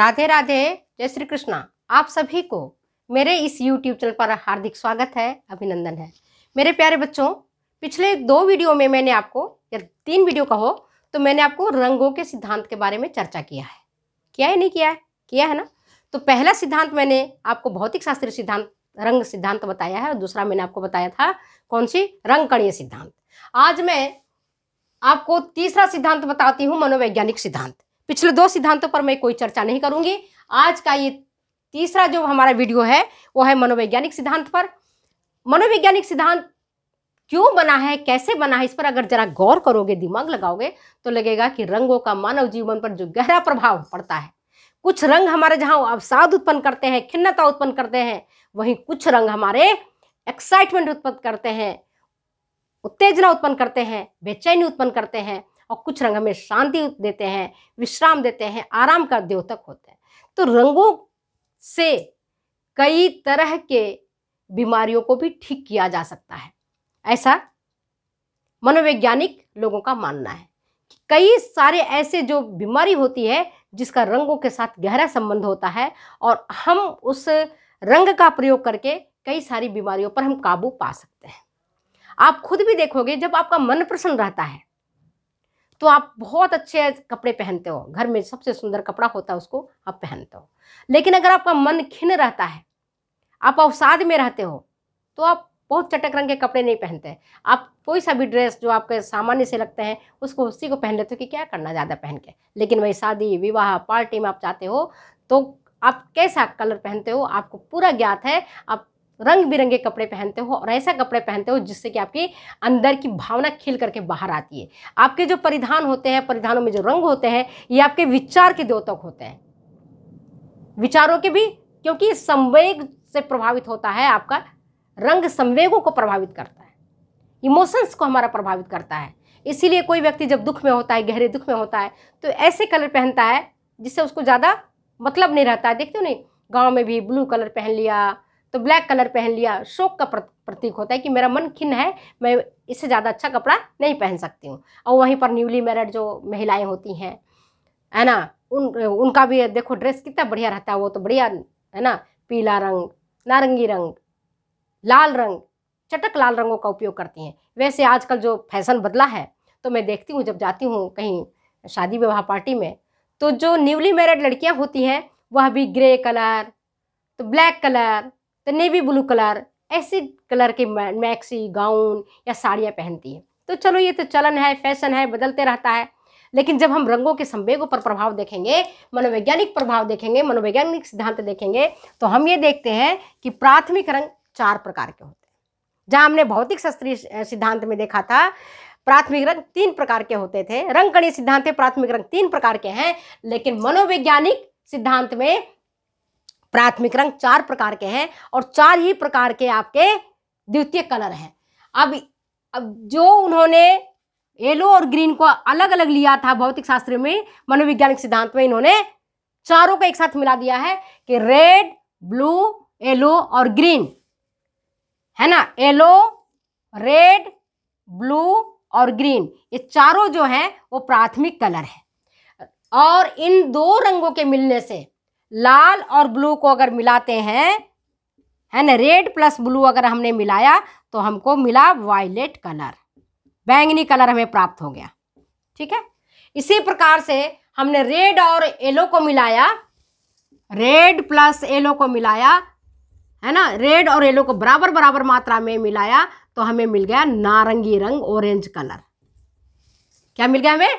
राधे राधे जय श्री कृष्णा आप सभी को मेरे इस यूट्यूब चैनल पर हार्दिक स्वागत है अभिनंदन है मेरे प्यारे बच्चों पिछले दो वीडियो में मैंने आपको या तीन वीडियो कहो तो मैंने आपको रंगों के सिद्धांत के बारे में चर्चा किया है किया है नहीं किया है किया है ना तो पहला सिद्धांत मैंने आपको भौतिक शास्त्रीय सिद्धांत रंग सिद्धांत बताया है और दूसरा मैंने आपको बताया था कौन सी रंगकणीय सिद्धांत आज मैं आपको तीसरा सिद्धांत बताती हूँ मनोवैज्ञानिक सिद्धांत पिछले दो सिद्धांतों पर मैं कोई चर्चा नहीं करूंगी आज का ये तीसरा जो हमारा वीडियो है वो है मनोवैज्ञानिक सिद्धांत पर मनोवैज्ञानिक सिद्धांत क्यों बना है कैसे बना है इस पर अगर जरा गौर करोगे दिमाग लगाओगे तो लगेगा कि रंगों का मानव जीवन पर जो गहरा प्रभाव पड़ता है कुछ रंग हमारे जहाँ अवसाद उत्पन्न करते हैं खिन्नता उत्पन्न करते हैं वहीं कुछ रंग हमारे एक्साइटमेंट उत्पन्न करते हैं उत्तेजना उत्पन्न करते हैं बेचैनी उत्पन्न करते हैं और कुछ रंग हमें शांति देते हैं विश्राम देते हैं आराम का द्योतक होते हैं तो रंगों से कई तरह के बीमारियों को भी ठीक किया जा सकता है ऐसा मनोवैज्ञानिक लोगों का मानना है कि कई सारे ऐसे जो बीमारी होती है जिसका रंगों के साथ गहरा संबंध होता है और हम उस रंग का प्रयोग करके कई सारी बीमारियों पर हम काबू पा सकते हैं आप खुद भी देखोगे जब आपका मन प्रसन्न रहता है तो आप बहुत अच्छे कपड़े पहनते हो घर में सबसे सुंदर कपड़ा होता है उसको आप पहनते हो लेकिन अगर आपका मन खिन रहता है आप अवसाद में रहते हो तो आप बहुत चटक रंग के कपड़े नहीं पहनते आप कोई सा भी ड्रेस जो आपके सामान्य से लगते हैं उसको उसी को पहन लेते हो कि क्या करना ज़्यादा पहन के लेकिन वही शादी विवाह पार्टी में आप जाते हो तो आप कैसा कलर पहनते हो आपको पूरा ज्ञात है आप रंग बिरंगे कपड़े पहनते हो और ऐसा कपड़े पहनते हो जिससे कि आपके अंदर की भावना खिल करके बाहर आती है आपके जो परिधान होते हैं परिधानों में जो रंग होते हैं ये आपके विचार के द्योतक होते हैं विचारों के भी क्योंकि संवेग से प्रभावित होता है आपका रंग संवेगों को प्रभावित करता है इमोशंस को हमारा प्रभावित करता है इसीलिए कोई व्यक्ति जब दुख में होता है गहरे दुख में होता है तो ऐसे कलर पहनता है जिससे उसको ज़्यादा मतलब नहीं रहता है देखते हो नहीं गाँव में भी ब्लू कलर पहन लिया तो ब्लैक कलर पहन लिया शोक का प्रतीक होता है कि मेरा मन खिन्न है मैं इससे ज़्यादा अच्छा कपड़ा नहीं पहन सकती हूँ और वहीं पर न्यूली मैरिड जो महिलाएं होती हैं है ना उन उनका भी देखो ड्रेस कितना बढ़िया रहता है वो तो बढ़िया है ना पीला रंग नारंगी रंग लाल रंग चटक लाल रंगों का उपयोग करती हैं वैसे आजकल जो फैशन बदला है तो मैं देखती हूँ जब जाती हूँ कहीं शादी विवाह पार्टी में तो जो न्यूली मैरिड लड़कियाँ होती हैं वह भी ग्रे कलर तो ब्लैक कलर तो नेवी ब्लू कलर ऐसे कलर के मैक्सी गाउन या साड़ियाँ पहनती है तो चलो ये तो चलन है फैशन है बदलते रहता है लेकिन जब हम रंगों के संवेगों पर प्रभाव देखेंगे मनोवैज्ञानिक प्रभाव देखेंगे मनोवैज्ञानिक सिद्धांत देखेंगे तो हम ये देखते हैं कि प्राथमिक रंग चार प्रकार के होते हैं जहाँ हमने भौतिक शास्त्रीय सिद्धांत में देखा था प्राथमिक रंग तीन प्रकार के होते थे रंग रंगकणी सिद्धांत प्राथमिक रंग तीन प्रकार के हैं लेकिन मनोवैज्ञानिक सिद्धांत में प्राथमिक रंग चार प्रकार के हैं और चार ही प्रकार के आपके द्वितीय कलर हैं अब अब जो उन्होंने येलो और ग्रीन को अलग अलग लिया था भौतिक शास्त्र में मनोवैज्ञानिक सिद्धांत में इन्होंने चारों को एक साथ मिला दिया है कि रेड ब्लू येलो और ग्रीन है ना येलो रेड ब्लू और ग्रीन ये चारों जो हैं वो प्राथमिक कलर है और इन दो रंगों के मिलने से लाल और ब्लू को अगर मिलाते हैं है ना रेड प्लस ब्लू अगर हमने मिलाया तो हमको मिला वायलेट कलर बैंगनी कलर हमें प्राप्त हो गया ठीक है इसी प्रकार से हमने रेड और येलो को मिलाया रेड प्लस येलो को मिलाया है ना रेड और येलो को बराबर बराबर मात्रा में मिलाया तो हमें मिल गया नारंगी रंग ऑरेंज कलर क्या मिल गया हमें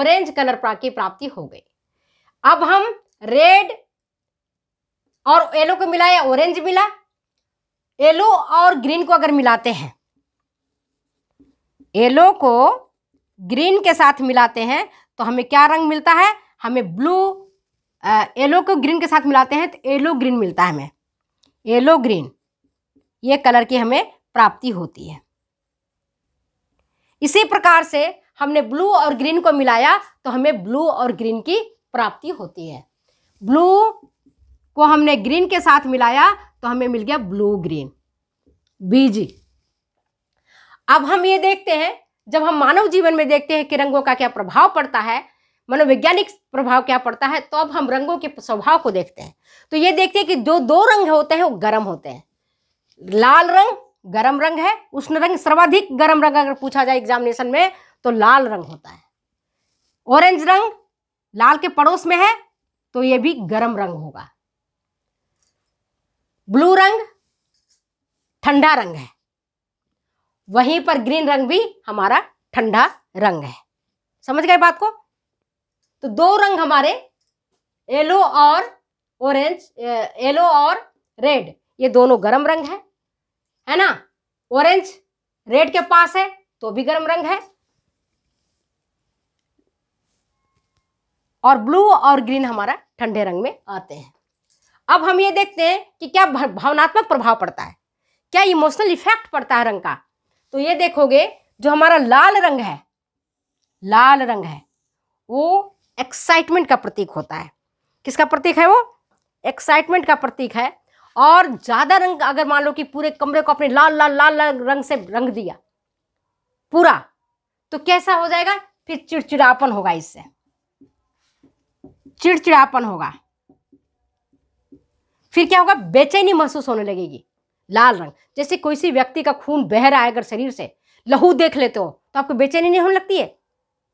ऑरेंज कलर की प्राप्ति हो गई अब हम रेड और येलो को मिला या ऑरेंज मिला येलो और ग्रीन को अगर मिलाते हैं येलो को ग्रीन के साथ मिलाते हैं तो हमें क्या रंग मिलता है हमें ब्लू येलो को ग्रीन के साथ मिलाते हैं तो येलो ग्रीन मिलता है हमें येलो ग्रीन ये कलर की हमें प्राप्ति होती है इसी प्रकार से हमने ब्लू और ग्रीन को मिलाया तो हमें ब्लू और ग्रीन की प्राप्ति होती है ब्लू को हमने ग्रीन के साथ मिलाया तो हमें मिल गया ब्लू ग्रीन बीजी अब हम ये देखते हैं जब हम मानव जीवन में देखते हैं कि रंगों का क्या प्रभाव पड़ता है मनोवैज्ञानिक प्रभाव क्या पड़ता है तो अब हम रंगों के स्वभाव को देखते हैं तो ये देखते हैं कि जो दो रंग होते हैं वो गर्म होते हैं लाल रंग गर्म रंग है उष्ण रंग सर्वाधिक गर्म रंग अगर पूछा जाए एग्जामिनेशन में तो लाल रंग होता है ऑरेंज रंग लाल के पड़ोस में है तो ये भी गर्म रंग होगा ब्लू रंग ठंडा रंग है वहीं पर ग्रीन रंग भी हमारा ठंडा रंग है समझ गए बात को तो दो रंग हमारे येलो और ऑरेंज येलो और रेड ये दोनों गर्म रंग है है ना ऑरेंज रेड के पास है तो भी गर्म रंग है और ब्लू और ग्रीन हमारा ठंडे रंग में आते हैं अब हम ये देखते हैं कि क्या भावनात्मक प्रभाव पड़ता है क्या इमोशनल इफेक्ट पड़ता है रंग का तो ये देखोगे जो हमारा लाल रंग है लाल रंग है वो एक्साइटमेंट का प्रतीक होता है किसका प्रतीक है वो एक्साइटमेंट का प्रतीक है और ज़्यादा रंग अगर मान लो कि पूरे कमरे को अपने लाल लाल लाल लाल रंग से रंग दिया पूरा तो कैसा हो जाएगा फिर चिड़चिड़ापन होगा इससे चिड़चिड़ापन होगा फिर क्या होगा बेचैनी महसूस होने लगेगी लाल रंग जैसे कोई सी व्यक्ति का खून बह रहा है अगर शरीर से लहू देख लेते हो तो आपको बेचैनी नहीं होने लगती है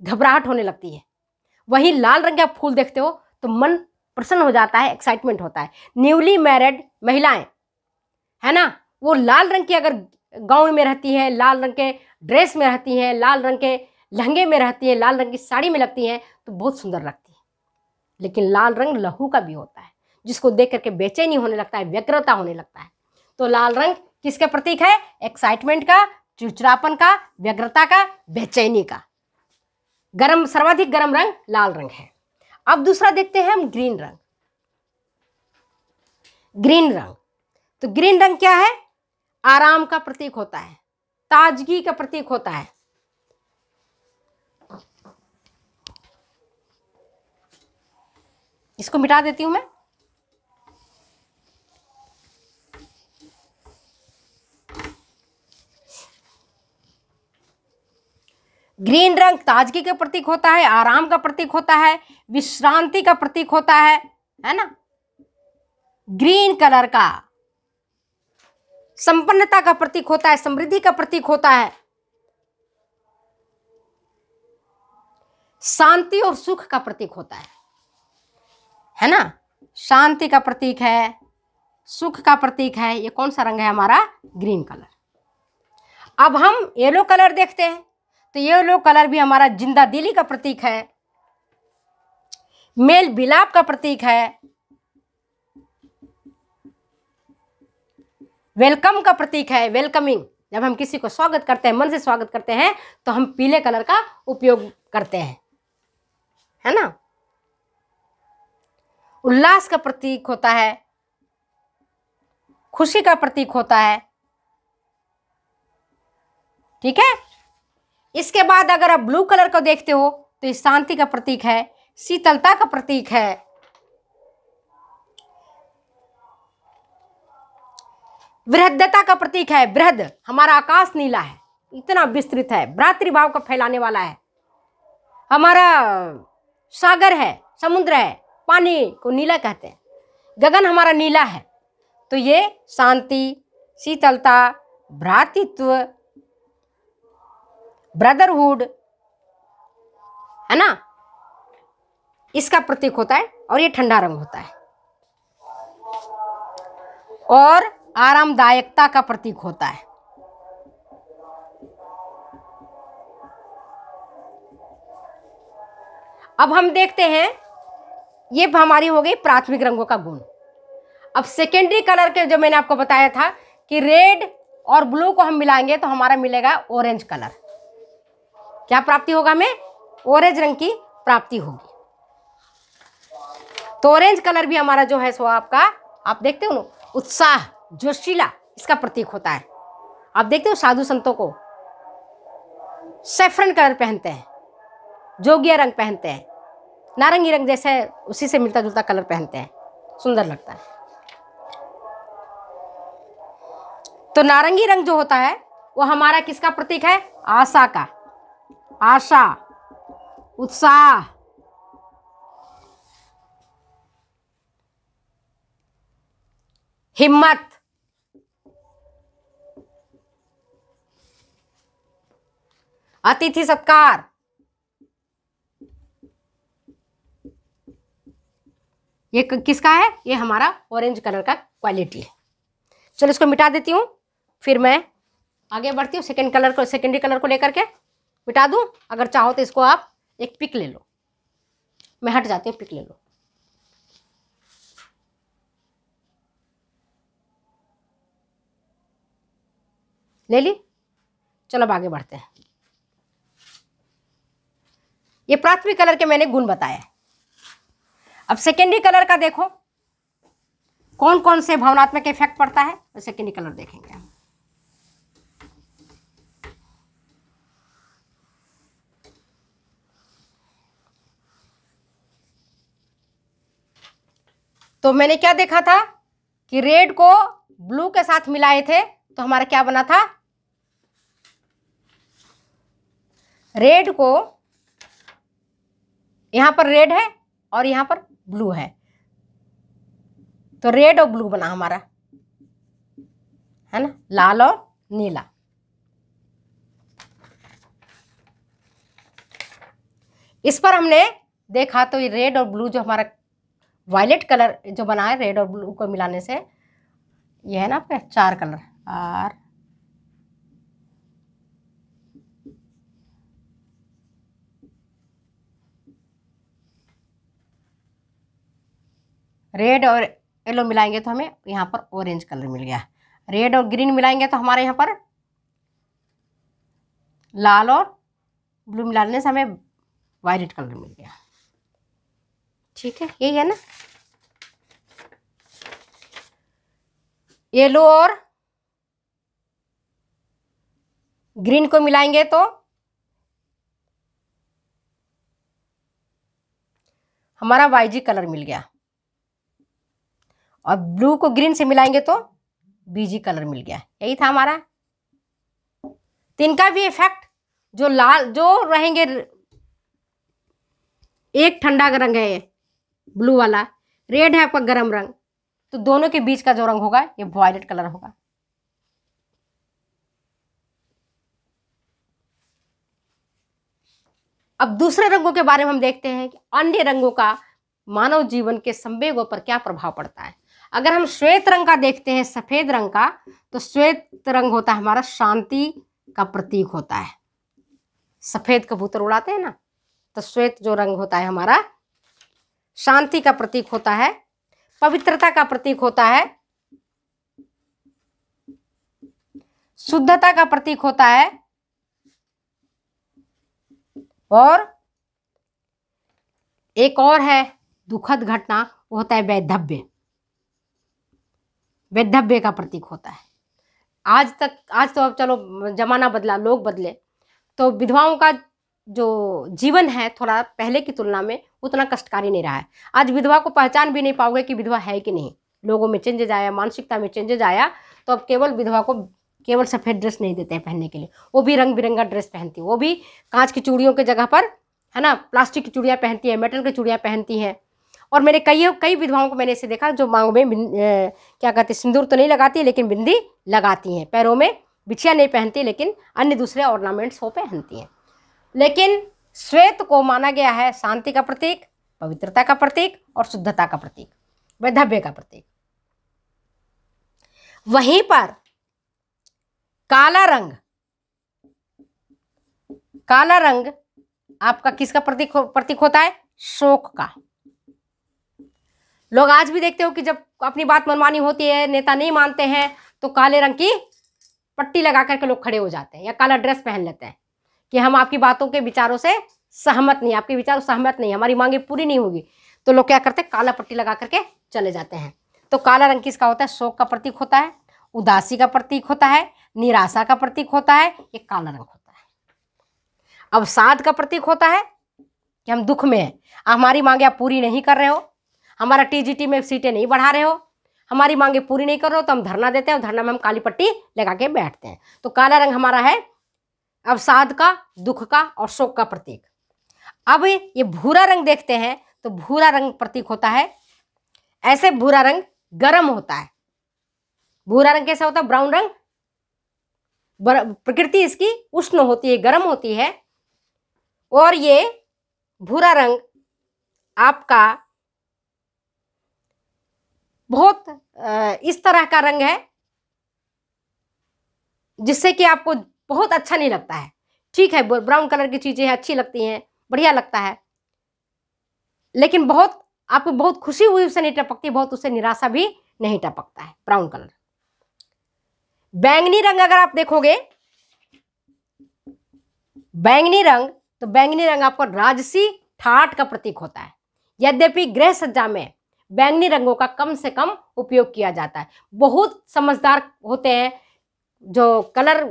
घबराहट होने लगती है वहीं लाल रंग के आप फूल देखते हो तो मन प्रसन्न हो जाता है एक्साइटमेंट होता है न्यूली मैरिड महिलाएं है ना वो लाल रंग की अगर गाउन में रहती हैं लाल रंग के ड्रेस में रहती हैं लाल रंग के लहंगे में रहती हैं लाल रंग की साड़ी में लगती हैं तो बहुत सुंदर लगती है लेकिन लाल रंग लहू का भी होता है जिसको देख करके बेचैनी होने लगता है व्यग्रता होने लगता है तो लाल रंग किसका प्रतीक है एक्साइटमेंट का चिड़चिड़ापन का व्यग्रता का बेचैनी का गर्म सर्वाधिक गर्म रंग लाल रंग है अब दूसरा देखते हैं हम ग्रीन रंग ग्रीन रंग तो ग्रीन रंग क्या है आराम का प्रतीक होता है ताजगी का प्रतीक होता है इसको मिटा देती हूं मैं ग्रीन रंग ताजगी का प्रतीक होता है आराम का प्रतीक होता है विश्रांति का प्रतीक होता है है ना ग्रीन कलर का संपन्नता का प्रतीक होता है समृद्धि का प्रतीक होता है शांति और सुख का प्रतीक होता है है ना शांति का प्रतीक है सुख का प्रतीक है ये कौन सा रंग है हमारा ग्रीन कलर अब हम येलो कलर देखते हैं तो ये लोग कलर भी हमारा जिंदा दिली का प्रतीक है मेल बिलाप का प्रतीक है वेलकम का प्रतीक है वेलकमिंग जब हम किसी को स्वागत करते हैं मन से स्वागत करते हैं तो हम पीले कलर का उपयोग करते हैं है ना उल्लास का प्रतीक होता है खुशी का प्रतीक होता है ठीक है इसके बाद अगर आप ब्लू कलर को देखते हो तो ये शांति का प्रतीक है शीतलता का प्रतीक है वृहदता का प्रतीक है वृहद हमारा आकाश नीला है इतना विस्तृत है भ्रातृभाव का फैलाने वाला है हमारा सागर है समुद्र है पानी को नीला कहते हैं गगन हमारा नीला है तो ये शांति शीतलता भ्रातृत्व ब्रदरहुड है ना इसका प्रतीक होता है और ये ठंडा रंग होता है और आरामदायकता का प्रतीक होता है अब हम देखते हैं ये हमारी हो गई प्राथमिक रंगों का गुण अब सेकेंडरी कलर के जो मैंने आपको बताया था कि रेड और ब्लू को हम मिलाएंगे तो हमारा मिलेगा ऑरेंज कलर क्या प्राप्ति होगा हमें ऑरेंज रंग की प्राप्ति होगी तो ऑरेंज कलर भी हमारा जो है सो आपका आप देखते हो ना उत्साह जोशीला इसका प्रतीक होता है आप देखते हो साधु संतों को सेफरन कलर पहनते हैं जोगिया रंग पहनते हैं नारंगी रंग जैसे उसी से मिलता जुलता कलर पहनते हैं सुंदर लगता है तो नारंगी रंग जो होता है वो हमारा किसका प्रतीक है आशा का आशा उत्साह हिम्मत अतिथि सत्कार ये किसका है ये हमारा ऑरेंज कलर का क्वालिटी है चलो इसको मिटा देती हूँ फिर मैं आगे बढ़ती हूँ सेकेंड कलर को सेकेंडरी कलर को लेकर के मिटा दूँ अगर चाहो तो इसको आप एक पिक ले लो मैं हट जाती हूँ पिक ले लो ले ली चलो अब आगे बढ़ते हैं ये प्राथमिक कलर के मैंने गुण बताए अब सेकेंडरी कलर का देखो कौन कौन से भावनात्मक इफेक्ट पड़ता है सेकेंडरी कलर देखेंगे हम तो मैंने क्या देखा था कि रेड को ब्लू के साथ मिलाए थे तो हमारा क्या बना था रेड को यहां पर रेड है और यहां पर ब्लू है तो रेड और ब्लू बना हमारा है ना लाल और नीला इस पर हमने देखा तो ये रेड और ब्लू जो हमारा वायलेट कलर जो बना है रेड और ब्लू को मिलाने से यह है ना आपका चार कलर आर रेड और येलो मिलाएंगे तो हमें यहाँ पर ऑरेंज कलर मिल गया रेड और ग्रीन मिलाएंगे तो हमारे यहाँ पर लाल और ब्लू मिलाने से हमें वायलेट कलर मिल गया ठीक है यही है ना येलो और ग्रीन को मिलाएंगे तो हमारा जी कलर मिल गया और ब्लू को ग्रीन से मिलाएंगे तो बीजी कलर मिल गया यही था हमारा तिनका तो भी इफेक्ट जो लाल जो रहेंगे एक ठंडा रंग है ब्लू वाला रेड है आपका गर्म रंग तो दोनों के बीच का जो रंग होगा ये वॉयलेट कलर होगा अब दूसरे रंगों के बारे में हम देखते हैं कि अन्य रंगों का मानव जीवन के संवेगों पर क्या प्रभाव पड़ता है अगर हम श्वेत रंग का देखते हैं सफेद रंग का तो श्वेत रंग होता है हमारा शांति का प्रतीक होता है सफेद कबूतर उड़ाते हैं ना तो श्वेत जो रंग होता है हमारा शांति का प्रतीक होता है पवित्रता का प्रतीक होता है शुद्धता का प्रतीक होता है और एक और है दुखद घटना वो होता है वैधव्य वैधव्य का प्रतीक होता है आज तक आज तो अब चलो जमाना बदला लोग बदले तो विधवाओं का जो जीवन है थोड़ा पहले की तुलना में उतना कष्टकारी नहीं रहा है आज विधवा को पहचान भी नहीं पाओगे कि विधवा है कि नहीं लोगों में चेंजेज आया मानसिकता में चेंजेज आया तो अब केवल विधवा को केवल सफ़ेद ड्रेस नहीं देते हैं पहनने के लिए वो भी रंग बिरंगा ड्रेस पहनती है वो भी कांच की चूड़ियों के जगह पर है ना प्लास्टिक की चूड़ियाँ पहनती है मेटल की चूड़ियाँ पहनती हैं और मेरे कई कई विधवाओं को मैंने ऐसे देखा जो मांगों में क्या कहते हैं सिंदूर तो नहीं लगाती लेकिन बिंदी लगाती हैं पैरों में बिछिया नहीं पहनती लेकिन अन्य दूसरे ऑर्नामेंट्स वो पहनती हैं लेकिन श्वेत को माना गया है शांति का प्रतीक पवित्रता का प्रतीक और शुद्धता का प्रतीक वैधव्य का प्रतीक वहीं पर काला रंग काला रंग आपका किसका प्रतीक हो, प्रतीक होता है शोक का लोग आज भी देखते हो कि जब अपनी बात मनमानी होती है नेता नहीं मानते हैं तो काले रंग की पट्टी लगा करके लोग खड़े हो जाते हैं या काला ड्रेस पहन लेते हैं कि हम आपकी बातों के विचारों से सहमत नहीं आपके विचार सहमत नहीं हमारी मांगे पूरी नहीं होगी तो लोग क्या करते हैं काला पट्टी लगा करके चले जाते हैं तो काला रंग किसका होता है शोक का प्रतीक होता है उदासी का प्रतीक होता है निराशा का प्रतीक होता है ये काला रंग होता है अब साध का प्रतीक होता है कि हम दुख में हैं हमारी मांगे आप पूरी नहीं कर रहे हो हमारा टीजीटी में सीटें नहीं बढ़ा रहे हो हमारी मांगे पूरी नहीं कर रहे हो तो हम धरना देते हैं धरना में हम काली पट्टी लगा के बैठते हैं तो काला रंग हमारा है अवसाद का दुख का और शोक का प्रतीक अब ये भूरा रंग देखते हैं तो भूरा रंग प्रतीक होता है ऐसे भूरा रंग गर्म होता है भूरा रंग कैसा होता है ब्राउन रंग प्रकृति इसकी उष्ण होती है गर्म होती है और ये भूरा रंग आपका बहुत इस तरह का रंग है जिससे कि आपको बहुत अच्छा नहीं लगता है ठीक है ब्राउन कलर की चीज़ें अच्छी लगती हैं बढ़िया लगता है लेकिन बहुत आपको बहुत खुशी हुई उससे नहीं टपकती बहुत उससे निराशा भी नहीं टपकता है ब्राउन कलर बैंगनी रंग अगर आप देखोगे बैंगनी रंग तो बैंगनी रंग आपको राजसी ठाट का प्रतीक होता है यद्यपि गृह सज्जा में बैंगनी रंगों का कम से कम उपयोग किया जाता है बहुत समझदार होते हैं जो कलर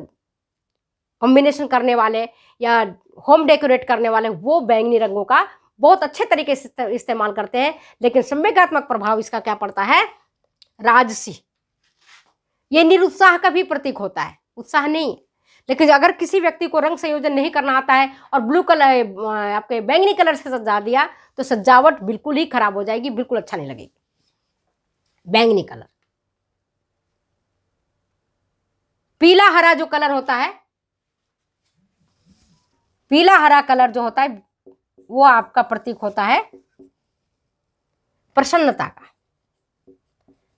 कॉम्बिनेशन करने वाले या होम डेकोरेट करने वाले वो बैंगनी रंगों का बहुत अच्छे तरीके से इस्तेमाल करते हैं लेकिन संवेगात्मक प्रभाव इसका क्या पड़ता है राजसी ये निरुत्साह का भी प्रतीक होता है उत्साह नहीं है लेकिन अगर किसी व्यक्ति को रंग संयोजन नहीं करना आता है और ब्लू कलर आपके बैंगनी कलर से सजा दिया तो सजावट बिल्कुल ही खराब हो जाएगी बिल्कुल अच्छा नहीं लगेगी बैंगनी कलर पीला हरा जो कलर होता है पीला हरा कलर जो होता है वो आपका प्रतीक होता है प्रसन्नता का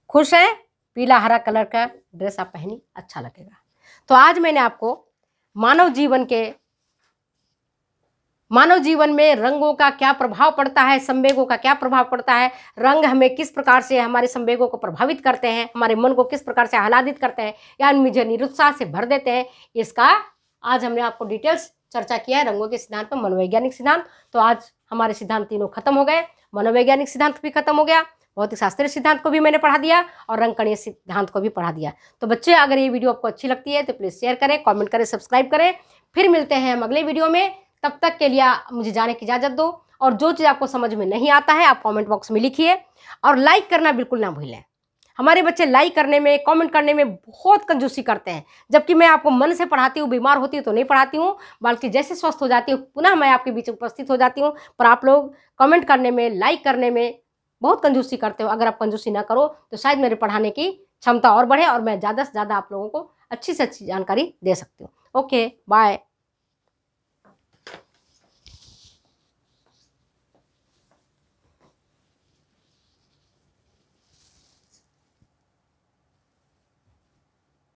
खुश है पीला हरा कलर का ड्रेस आप पहनी अच्छा लगेगा तो आज मैंने आपको मानव जीवन के मानव जीवन में रंगों का क्या प्रभाव पड़ता है संवेगों का क्या प्रभाव पड़ता है रंग हमें किस प्रकार से हमारे संवेगों को प्रभावित करते हैं हमारे मन को किस प्रकार से आह्लादित करते हैं या मुझे निरुत्साह से भर देते हैं इसका आज हमने आपको डिटेल्स चर्चा किया है रंगों के सिद्धांत में मनोवैज्ञानिक सिद्धांत तो आज हमारे सिद्धांत तीनों खत्म हो गए मनोवैज्ञानिक सिद्धांत भी खत्म हो गया भौतिक शास्त्रीय सिद्धांत को भी मैंने पढ़ा दिया और रंगकणीय सिद्धांत को भी पढ़ा दिया तो बच्चे अगर ये वीडियो आपको अच्छी लगती है तो प्लीज़ शेयर करें कॉमेंट करें सब्सक्राइब करें फिर मिलते हैं हम अगले वीडियो में तब तक के लिए मुझे जाने की इजाज़त दो और जो चीज़ आपको समझ में नहीं आता है आप कॉमेंट बॉक्स में लिखिए और लाइक करना बिल्कुल ना भूलें हमारे बच्चे लाइक करने में कमेंट करने में बहुत कंजूसी करते हैं जबकि मैं आपको मन से पढ़ाती हूँ बीमार होती हूँ तो नहीं पढ़ाती हूँ बल्कि जैसे स्वस्थ हो जाती हूँ पुनः मैं आपके बीच उपस्थित हो जाती हूँ पर आप लोग कमेंट करने में लाइक करने में बहुत कंजूसी करते हो अगर आप कंजूसी ना करो तो शायद मेरे पढ़ाने की क्षमता और बढ़े और मैं ज़्यादा से ज़्यादा आप लोगों को अच्छी से अच्छी जानकारी दे सकती हूँ ओके बाय